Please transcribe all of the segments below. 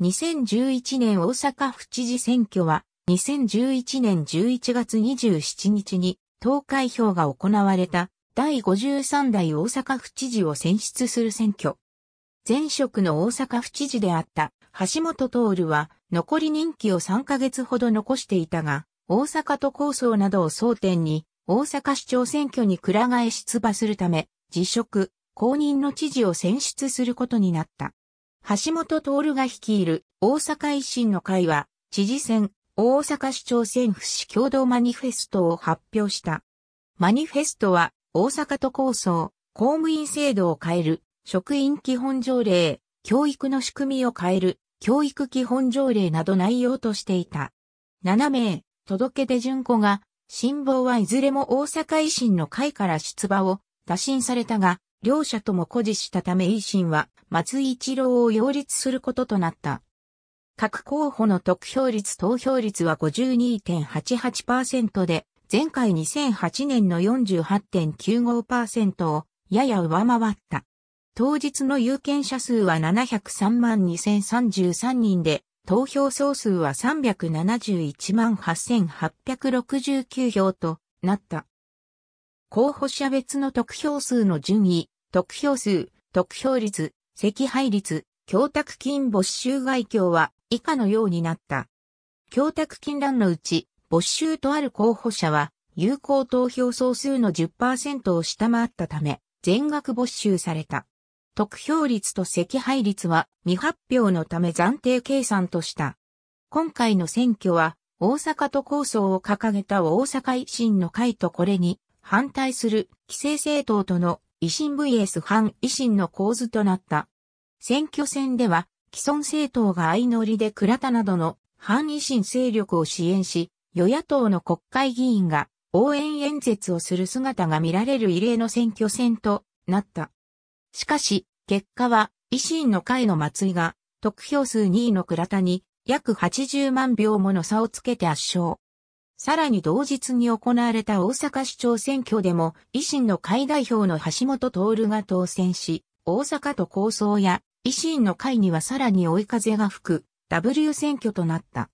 2011年大阪府知事選挙は、2011年11月27日に投開票が行われた第53代大阪府知事を選出する選挙。前職の大阪府知事であった橋本徹は残り任期を3ヶ月ほど残していたが、大阪都構想などを争点に大阪市長選挙にく替え出馬するため、辞職、公認の知事を選出することになった。橋本徹が率いる大阪維新の会は、知事選、大阪市長選不死共同マニフェストを発表した。マニフェストは、大阪都構想、公務員制度を変える、職員基本条例、教育の仕組みを変える、教育基本条例など内容としていた。7名、届け出順子が、辛抱はいずれも大阪維新の会から出馬を打診されたが、両者とも誇示したため維新は松井一郎を擁立することとなった。各候補の得票率投票率は52.88%で、前回2008年の48.95%をやや上回った。当日の有権者数は703万2033人で、投票総数は371万8869票となった。候補者別の得票数の順位、得票数、得票率、赤配率、供託金没収外境は以下のようになった。供託金欄のうち、没収とある候補者は、有効投票総数の10%を下回ったため、全額没収された。得票率と赤配率は未発表のため暫定計算とした。今回の選挙は、大阪都構想を掲げた大阪維新の会とこれに反対する規制政党との維新 VS 反維新の構図となった。選挙戦では、既存政党が相乗りで倉田などの反維新勢力を支援し、与野党の国会議員が応援演説をする姿が見られる異例の選挙戦となった。しかし、結果は維新の会の松井が得票数2位の倉田に約80万票もの差をつけて圧勝。さらに同日に行われた大阪市長選挙でも維新の会代表の橋本徹が当選し、大阪都構想や維新の会にはさらに追い風が吹く W 選挙となった。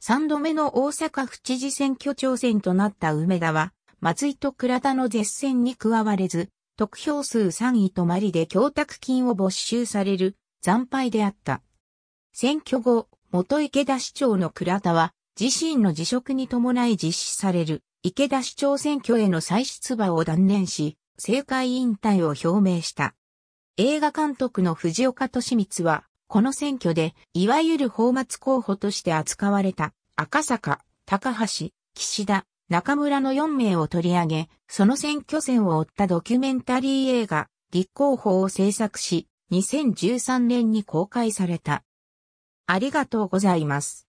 三度目の大阪府知事選挙挑戦となった梅田は、松井と倉田の絶戦に加われず、得票数3位止まりで供託金を没収される惨敗であった。選挙後、元池田市長の倉田は、自身の辞職に伴い実施される池田市長選挙への再出馬を断念し、政界引退を表明した。映画監督の藤岡利光は、この選挙で、いわゆる放末候補として扱われた赤坂、高橋、岸田、中村の4名を取り上げ、その選挙戦を追ったドキュメンタリー映画、立候補を制作し、2013年に公開された。ありがとうございます。